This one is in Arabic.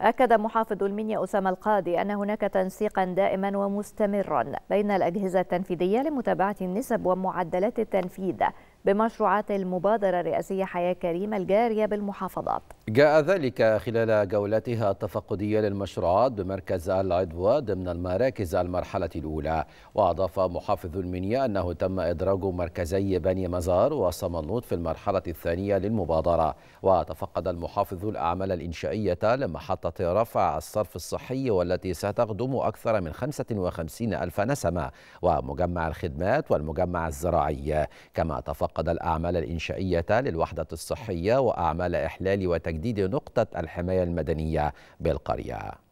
أكد محافظ المنيا أسامة القاضي أن هناك تنسيقا دائما ومستمرا بين الأجهزة التنفيذية لمتابعة النسب ومعدلات التنفيذ بمشروعات المبادرة الرئاسية حياة كريمة الجارية بالمحافظات جاء ذلك خلال جولتها التفقدية للمشروعات بمركز العدوى ضمن المراكز المرحلة الأولى وأضاف محافظ المنيا أنه تم إدراج مركزي بني مزار وصمنوط في المرحلة الثانية للمبادرة وتفقد المحافظ الأعمال الإنشائية لمحطة رفع الصرف الصحي والتي ستخدم أكثر من 55 ألف نسمة ومجمع الخدمات والمجمع الزراعي كما تفقد عقد الأعمال الإنشائية للوحدة الصحية وأعمال إحلال وتجديد نقطة الحماية المدنية بالقرية